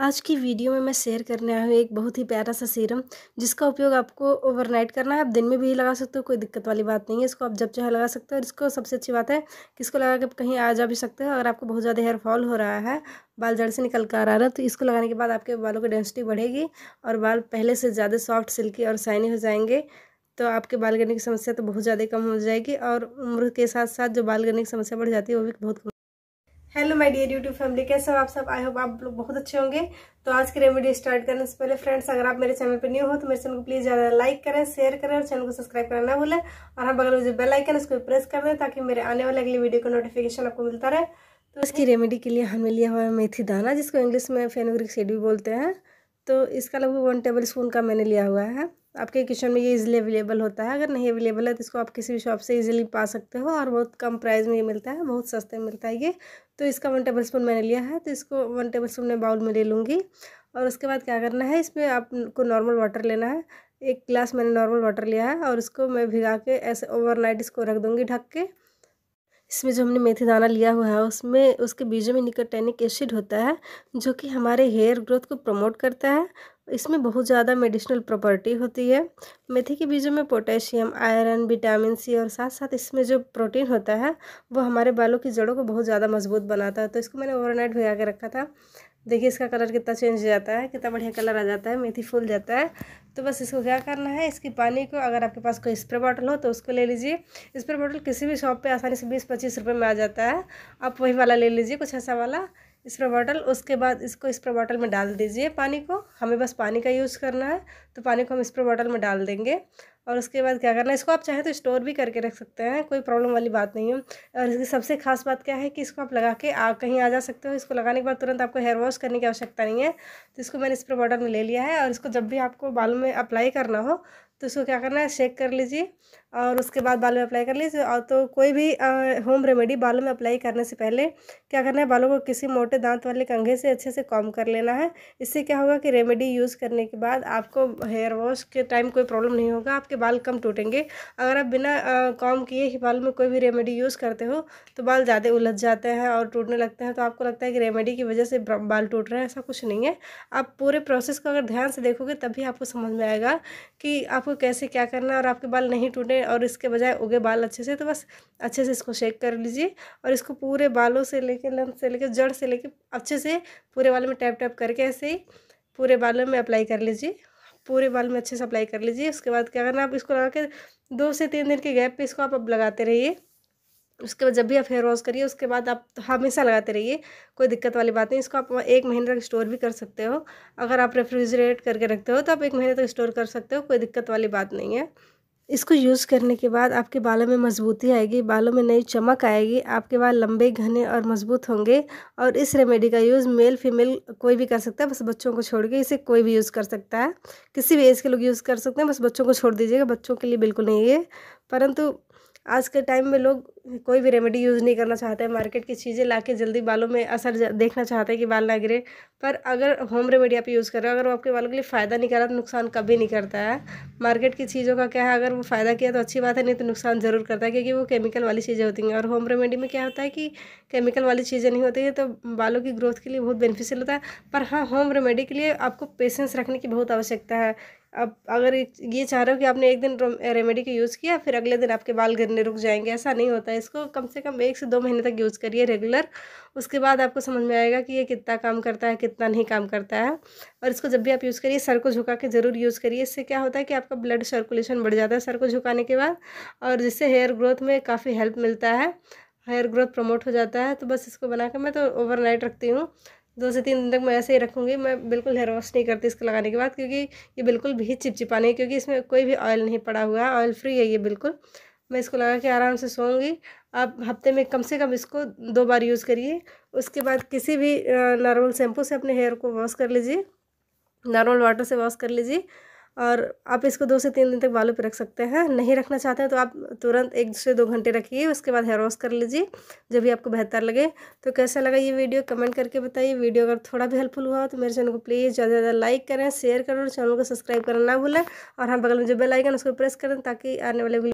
आज की वीडियो में मैं शेयर करने आई हूँ एक बहुत ही प्यारा सा सीरम जिसका उपयोग आपको ओवरनाइट करना है आप दिन में भी लगा सकते हो कोई दिक्कत वाली बात नहीं है इसको आप जब चाहे लगा सकते हो और इसको सबसे अच्छी बात है कि इसको लगा के कहीं आ जा भी सकते हो अगर आपको बहुत ज़्यादा हेयर फॉल हो रहा है बाल जड़ से निकल कर आ रहा है तो इसको लगाने के बाद आपके बालों की डेंसिटी बढ़ेगी और बाल पहले से ज़्यादा सॉफ्ट सिल्की और शाइनी हो जाएंगे तो आपके बाल गिरने की समस्या तो बहुत ज़्यादा कम हो जाएगी और उम्र के साथ साथ जो बाल गिरने की समस्या बढ़ जाती है वो भी बहुत hello my dear YouTube family कैसे हो आप सब आई होप आप लोग बहुत अच्छे होंगे तो आज की रेमेडी स्टार्ट करने से पहले फ्रेंड्स अगर आप मेरे चैनल पर न्यू हो तो मेरे चैनल को प्लीज़ ज़्यादा लाइक करें शेयर करें और चैनल को सब्सक्राइब करना ना भूलें और हम बगल में जो बेल आइकन उसको प्रेस कर दें ताकि मेरे आने वाले अगली वीडियो का नोटिफिकेशन आपको मिलता रहे तो इसकी तो रेमेडी के लिए हमने लिया हुआ है मेथी दाना जिसको इंग्लिश में फेनोग्रिक सेड भी बोलते हैं तो इसका लगभग वन टेबल स्पून का मैंने लिया हुआ है आपके किचन में ये इज़िली अवेलेबल होता है अगर नहीं अवेलेबल है तो इसको आप किसी भी शॉप से इजीली पा सकते हो और बहुत कम प्राइस में ये मिलता है बहुत सस्ते में मिलता है ये तो इसका वन टेबल स्पून मैंने लिया है तो इसको वन टेबल स्पून मैं बाउल में ले लूँगी और उसके बाद क्या करना है इसमें आपको नॉर्मल वाटर लेना है एक गिलास मैंने नॉर्मल वाटर लिया है और इसको मैं भिगा के ऐसे ओवरनाइट इसको रख दूँगी ढक के इसमें जो हमने मेथी दाना लिया हुआ है उसमें उसके बीजों में निकोटेनिक एसिड होता है जो कि हमारे हेयर ग्रोथ को प्रमोट करता है इसमें बहुत ज़्यादा मेडिसिनल प्रॉपर्टी होती है मेथी के बीजों में पोटेशियम आयरन विटामिन सी और साथ साथ इसमें जो प्रोटीन होता है वो हमारे बालों की जड़ों को बहुत ज़्यादा मजबूत बनाता है तो इसको मैंने ओवरनाइट भिगा के रखा था देखिए इसका कलर कितना चेंज हो जाता है कितना बढ़िया कलर आ जाता है मेथी फूल जाता है तो बस इसको क्या करना है इसकी पानी को अगर आपके पास कोई स्प्रे बॉटल हो तो उसको ले लीजिए स्प्रे बॉटल किसी भी शॉप पे आसानी से बीस पच्चीस रुपए में आ जाता है आप वही वाला ले लीजिए कुछ ऐसा वाला स्प्रे बॉटल उसके बाद इसको स्प्रे बॉटल में डाल दीजिए पानी को हमें बस पानी का यूज़ करना है तो पानी को हम स्प्रे बॉटल में डाल देंगे और उसके बाद क्या करना है इसको आप चाहें तो स्टोर भी करके रख सकते हैं कोई प्रॉब्लम वाली बात नहीं है और इसकी सबसे खास बात क्या है कि इसको आप लगा के आ कहीं आ जा सकते हो इसको लगाने के बाद तुरंत आपको हेयर वॉश करने की आवश्यकता नहीं है तो इसको मैंने स्प्रे बॉटल में ले लिया है और इसको जब भी आपको बालों में अप्लाई करना हो तो इसको क्या करना है शेक कर लीजिए और उसके बाद बालों में अप्लाई कर लीजिए और तो कोई भी आ, होम रेमेडी बालों में अप्लाई करने से पहले क्या करना है बालों को किसी मोटे दांत वाले कंघे से अच्छे से कॉम कर लेना है इससे क्या होगा कि रेमेडी यूज़ करने के बाद आपको हेयर वॉश के टाइम कोई प्रॉब्लम नहीं होगा आप आपके बाल कम टूटेंगे अगर आप बिना कॉम किए ही बाल में कोई भी रेमेडी यूज़ करते हो तो बाल ज़्यादा उलझ जाते हैं और टूटने लगते हैं तो आपको लगता है कि रेमेडी की वजह से बाल टूट रहे हैं ऐसा कुछ नहीं है आप पूरे प्रोसेस को अगर ध्यान से देखोगे तभी आपको समझ में आएगा कि आपको कैसे क्या करना है और आपके बाल नहीं टूटे और इसके बजाय उगे बाल अच्छे से तो बस अच्छे से इसको शेक कर लीजिए और इसको पूरे बालों से लेकर लंब से लेकर जड़ से लेकर अच्छे से पूरे बालों में टैप टैप करके ऐसे ही पूरे बालों में अप्लाई कर लीजिए पूरे बाल में अच्छे से अप्लाई कर लीजिए उसके बाद क्या करना आप इसको लगा के दो से तीन दिन के गैप पे इसको आप अब लगाते रहिए उसके बाद जब भी आप हेयर वॉश करिए उसके बाद आप हमेशा लगाते रहिए कोई दिक्कत वाली बात नहीं इसको आप एक महीने तक स्टोर भी कर सकते हो अगर आप रेफ्रिजरेट करके रखते हो तो आप एक महीने तक स्टोर कर सकते हो कोई दिक्कत वाली बात नहीं है इसको यूज़ करने के बाद आपके बालों में मजबूती आएगी बालों में नई चमक आएगी आपके बाल लंबे घने और मजबूत होंगे और इस रेमेडी का यूज़ मेल फीमेल कोई भी कर सकता है बस बच्चों को छोड़ के इसे कोई भी यूज़ कर सकता है किसी भी एज के लोग यूज़ कर सकते हैं बस बच्चों को छोड़ दीजिएगा बच्चों के लिए बिल्कुल नहीं है परंतु आज के टाइम में लोग कोई भी रेमेडी यूज़ नहीं करना चाहते हैं मार्केट की चीज़ें ला के जल्दी बालों में असर देखना चाहते हैं कि बाल ना गिरे पर अगर होम रेमेडी आप यूज़ कर रहे हो अगर वो आपके बालों के लिए फ़ायदा नहीं कर रहा तो नुकसान कभी नहीं करता है मार्केट की चीज़ों का क्या है अगर वो फ़ायदा किया तो अच्छी बात है नहीं तो नुकसान ज़रूर करता है क्योंकि वो केमिकल वाली चीज़ें होती हैं और होम रेमेडी में क्या होता है कि केमिकल वाली चीज़ें नहीं होती हैं तो बालों की ग्रोथ के लिए बहुत बेनिफिशियल होता है पर हाँ होम रेमेडी के लिए आपको पेशेंस रखने की बहुत आवश्यकता है अब अगर ये चाह रहे हो कि आपने एक दिन रेमेडी का यूज़ किया फिर अगले दिन आपके बाल गिरने रुक जाएंगे ऐसा नहीं होता है इसको कम से कम एक से दो महीने तक यूज़ करिए रेगुलर उसके बाद आपको समझ में आएगा कि ये कितना काम करता है कितना नहीं काम करता है और इसको जब भी आप यूज़ करिए सर को झुका के ज़रूर यूज़ करिए इससे क्या होता है कि आपका ब्लड सर्कुलेशन बढ़ जाता है सर को झुकाने के बाद और जिससे हेयर ग्रोथ में काफ़ी हेल्प मिलता है हेयर ग्रोथ प्रमोट हो जाता है तो बस इसको बना कर मैं तो ओवरनाइट रखती हूँ दो से तीन दिन तक मैं ऐसे ही रखूँगी मैं बिल्कुल हेयर वॉश नहीं करती इसको लगाने के बाद क्योंकि ये बिल्कुल भी चिपचिपा नहीं क्योंकि इसमें कोई भी ऑयल नहीं पड़ा हुआ है ऑयल फ्री है ये बिल्कुल मैं इसको लगा के आराम से सोऊंगी आप हफ्ते में कम से कम इसको दो बार यूज़ करिए उसके बाद किसी भी नॉर्मल शैम्पू से अपने हेयर को वॉश कर लीजिए नॉर्मल वाटर से वॉश कर लीजिए और आप इसको दो से तीन दिन तक बालों पर रख सकते हैं नहीं रखना चाहते हैं तो आप तुरंत एक से दो घंटे रखिए उसके बाद हेयर वॉश कर लीजिए जब भी आपको बेहतर लगे तो कैसा लगा ये वीडियो कमेंट करके बताइए वीडियो अगर थोड़ा भी हेल्पफुल हुआ तो मेरे चैनल को प्लीज़ ज़्यादा से ज़्यादा लाइक करें शेयर करें और चैनल को सब्सक्राइब करना ना भूलें और हम हाँ, बगल में जो बेल उसको प्रेस करें ताकि आने वाले